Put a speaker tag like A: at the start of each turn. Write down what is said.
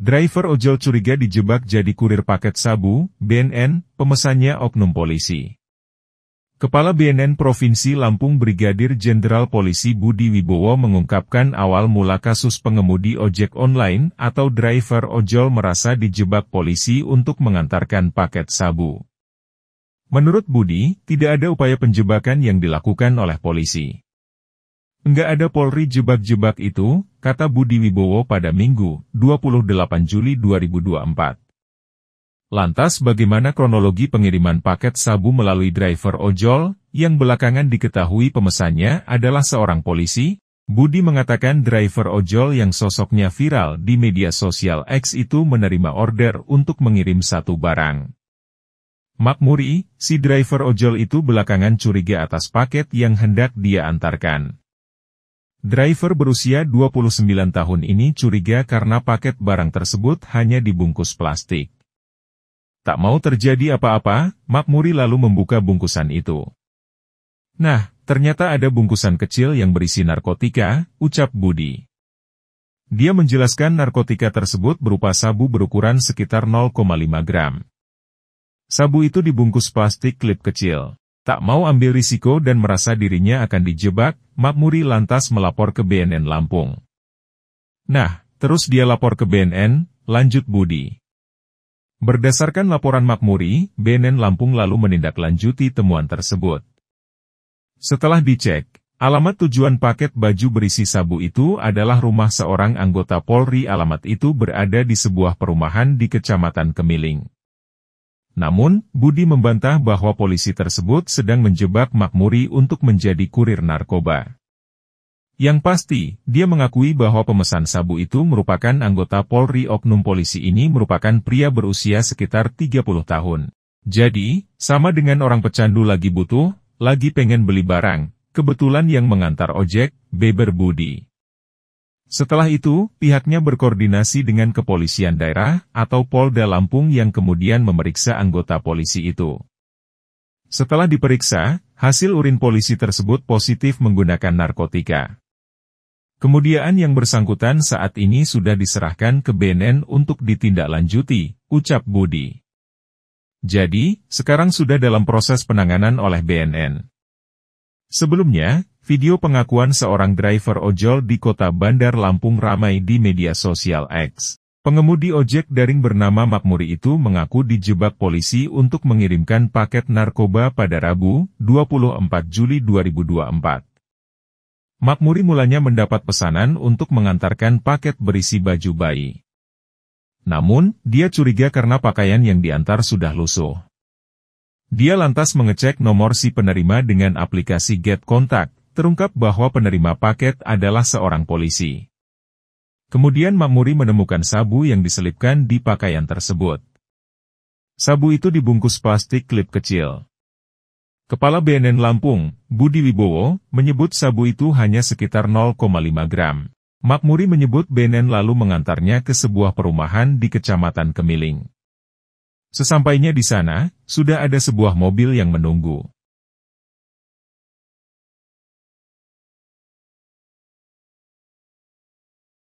A: Driver ojol curiga dijebak jadi kurir paket sabu, BNN, pemesannya oknum polisi. Kepala BNN Provinsi Lampung Brigadir Jenderal Polisi Budi Wibowo mengungkapkan awal mula kasus pengemudi ojek online atau driver ojol merasa dijebak polisi untuk mengantarkan paket sabu. Menurut Budi, tidak ada upaya penjebakan yang dilakukan oleh polisi. Enggak ada Polri jebak-jebak itu, kata Budi Wibowo pada Minggu, 28 Juli 2024. Lantas bagaimana kronologi pengiriman paket sabu melalui driver ojol, yang belakangan diketahui pemesannya adalah seorang polisi? Budi mengatakan driver ojol yang sosoknya viral di media sosial X itu menerima order untuk mengirim satu barang. Makmuri, si driver ojol itu belakangan curiga atas paket yang hendak dia antarkan. Driver berusia 29 tahun ini curiga karena paket barang tersebut hanya dibungkus plastik. Tak mau terjadi apa-apa, Makmuri lalu membuka bungkusan itu. Nah, ternyata ada bungkusan kecil yang berisi narkotika, ucap Budi. Dia menjelaskan narkotika tersebut berupa sabu berukuran sekitar 0,5 gram. Sabu itu dibungkus plastik klip kecil tak mau ambil risiko dan merasa dirinya akan dijebak, Makmuri lantas melapor ke BNN Lampung. Nah, terus dia lapor ke BNN, lanjut Budi. Berdasarkan laporan Makmuri, BNN Lampung lalu menindaklanjuti temuan tersebut. Setelah dicek, alamat tujuan paket baju berisi sabu itu adalah rumah seorang anggota Polri. Alamat itu berada di sebuah perumahan di Kecamatan Kemiling. Namun, Budi membantah bahwa polisi tersebut sedang menjebak Makmuri untuk menjadi kurir narkoba. Yang pasti, dia mengakui bahwa pemesan sabu itu merupakan anggota Polri Oknum polisi ini merupakan pria berusia sekitar 30 tahun. Jadi, sama dengan orang pecandu lagi butuh, lagi pengen beli barang, kebetulan yang mengantar ojek, beber Budi. Setelah itu, pihaknya berkoordinasi dengan kepolisian daerah atau Polda Lampung yang kemudian memeriksa anggota polisi itu. Setelah diperiksa, hasil urin polisi tersebut positif menggunakan narkotika. Kemudian yang bersangkutan saat ini sudah diserahkan ke BNN untuk ditindaklanjuti, ucap Budi. Jadi, sekarang sudah dalam proses penanganan oleh BNN. Sebelumnya, Video pengakuan seorang driver ojol di kota Bandar Lampung ramai di media sosial X. Pengemudi ojek daring bernama Makmuri itu mengaku dijebak polisi untuk mengirimkan paket narkoba pada Rabu, 24 Juli 2024. Makmuri mulanya mendapat pesanan untuk mengantarkan paket berisi baju bayi. Namun, dia curiga karena pakaian yang diantar sudah lusuh. Dia lantas mengecek nomor si penerima dengan aplikasi Get Contact, terungkap bahwa penerima paket adalah seorang polisi. Kemudian Mamuri menemukan sabu yang diselipkan di pakaian tersebut. Sabu itu dibungkus plastik klip kecil. Kepala BNN Lampung, Budi Wibowo, menyebut sabu itu hanya sekitar 0,5 gram. Makmuri menyebut BNN lalu mengantarnya ke sebuah perumahan di Kecamatan Kemiling. Sesampainya di sana, sudah ada sebuah mobil yang menunggu.